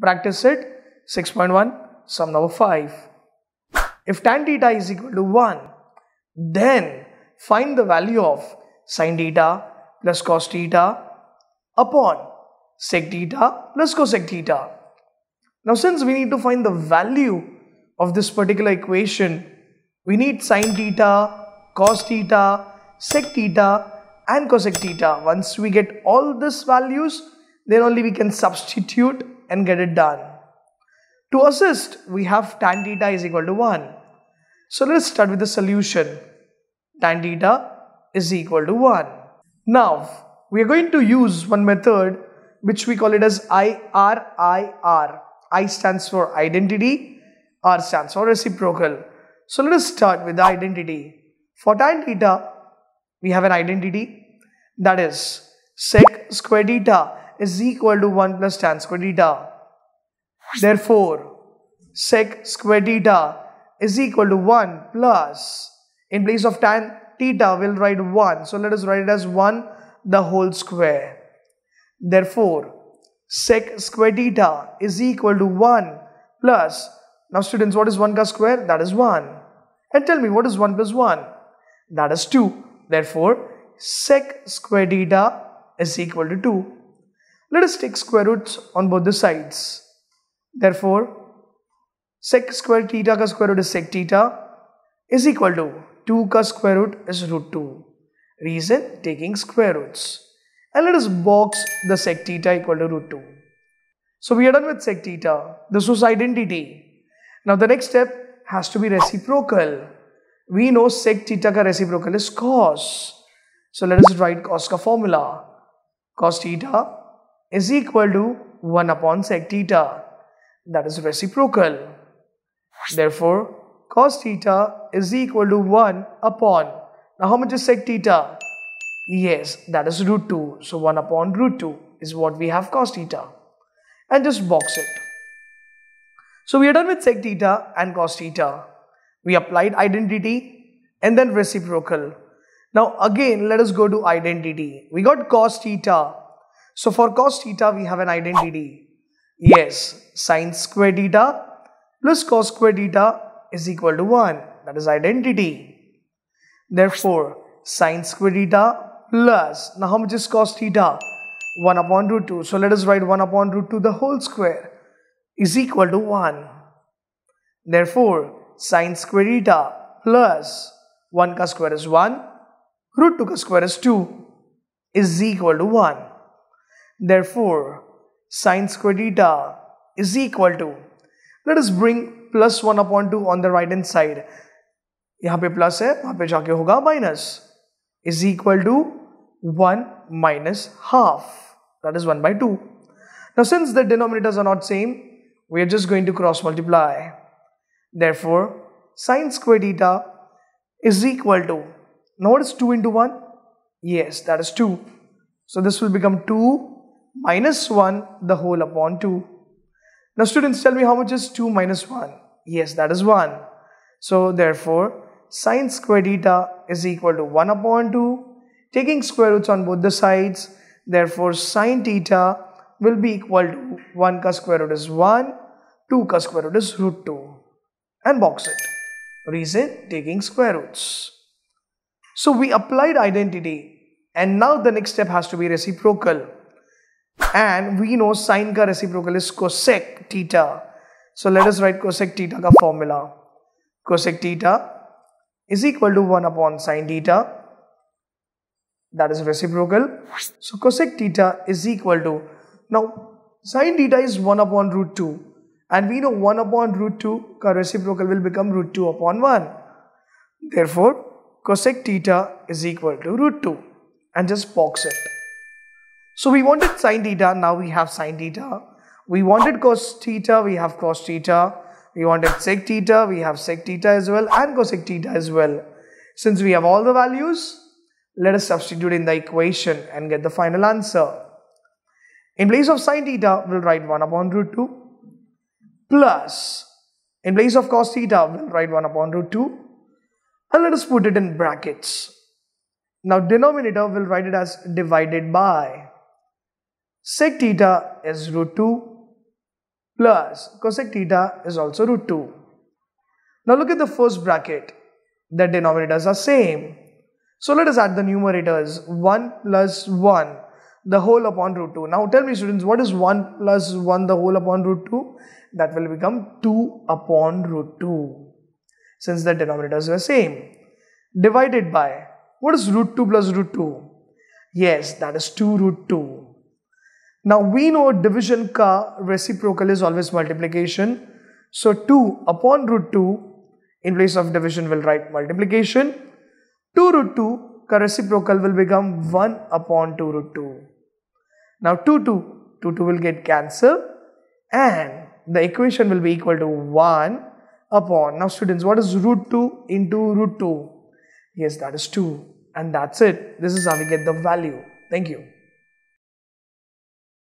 Practice it. 6.1, sum number 5. If tan theta is equal to 1, then find the value of sine theta plus cos theta upon sec theta plus cosec theta. Now since we need to find the value of this particular equation, we need sine theta, cos theta, sec theta and cosec theta. Once we get all these values, then only we can substitute and get it done. To assist, we have tan theta is equal to 1. So let's start with the solution. Tan theta is equal to 1. Now, we are going to use one method which we call it as IRIR. I stands for identity, R stands for reciprocal. So let us start with the identity. For tan theta, we have an identity that is sec square theta is equal to 1 plus tan square theta. Therefore, sec square theta is equal to 1 plus, in place of tan theta, we'll write 1. So let us write it as 1 the whole square. Therefore, sec square theta is equal to 1 plus, now students, what is 1 ka square? That is 1. And tell me, what is 1 plus 1? That is 2. Therefore, sec square theta is equal to 2. Let us take square roots on both the sides. Therefore, sec square theta ka square root is sec theta is equal to 2 ka square root is root 2. Reason taking square roots. And let us box the sec theta equal to root 2. So we are done with sec theta. This was identity. Now the next step has to be reciprocal. We know sec theta ka reciprocal is cos. So let us write cos ka formula. Cos theta is equal to 1 upon sec theta that is reciprocal. Therefore, cos theta is equal to 1 upon now how much is sec theta? Yes, that is root 2. So 1 upon root 2 is what we have cos theta. And just box it. So we are done with sec theta and cos theta. We applied identity and then reciprocal. Now again, let us go to identity. We got cos theta so for cos theta, we have an identity. Yes, sine square theta plus cos square theta is equal to 1. That is identity. Therefore, sine square theta plus, now how much is cos theta? 1 upon root 2. So let us write 1 upon root 2 the whole square is equal to 1. Therefore, sine square theta plus 1 ka square is 1, root 2 ka square is 2 is equal to 1. Therefore, sine squared theta is equal to, let us bring plus 1 upon 2 on the right hand side. यहाँ पे plus है वहां पे जाके होगा minus Is equal to one minus half. That is one by two. Now, since the denominators are not same, we are just going to cross multiply. therefore sine squared theta is equal to now what is 2 into 1 yes that is 2 so this will become 2 minus 1 the whole upon 2. Now students tell me how much is 2 minus 1? Yes that is 1. So therefore sine square theta is equal to 1 upon 2 taking square roots on both the sides therefore sine theta will be equal to 1 ka square root is 1 2 ka square root is root 2 and box it. Reason taking square roots. So we applied identity and now the next step has to be reciprocal and we know sine ka reciprocal is cosec theta. So let us write cosec theta ka formula. Cosec theta is equal to 1 upon sine theta that is reciprocal. So cosec theta is equal to now sine theta is 1 upon root 2 and we know 1 upon root 2 ka reciprocal will become root 2 upon 1. Therefore cosec theta is equal to root 2 and just box it. So we wanted sine theta, now we have sine theta. We wanted cos theta, we have cos theta. We wanted sec theta, we have sec theta as well and cosec theta as well. Since we have all the values, let us substitute in the equation and get the final answer. In place of sine theta, we'll write 1 upon root 2 plus in place of cos theta, we'll write 1 upon root 2 and let us put it in brackets. Now denominator, we'll write it as divided by sec theta is root 2 plus cosec theta is also root 2. Now look at the first bracket. The denominators are same. So let us add the numerators 1 plus 1 the whole upon root 2. Now tell me students what is 1 plus 1 the whole upon root 2? That will become 2 upon root 2 since the denominators were same. Divided by what is root 2 plus root 2? Yes that is 2 root 2. Now we know division ka reciprocal is always multiplication. So 2 upon root 2 in place of division will write multiplication. 2 root 2 ka reciprocal will become 1 upon 2 root 2. Now 2 2 2 2 will get cancelled and the equation will be equal to 1 upon. Now students what is root 2 into root 2? Yes that is 2 and that's it. This is how we get the value. Thank you.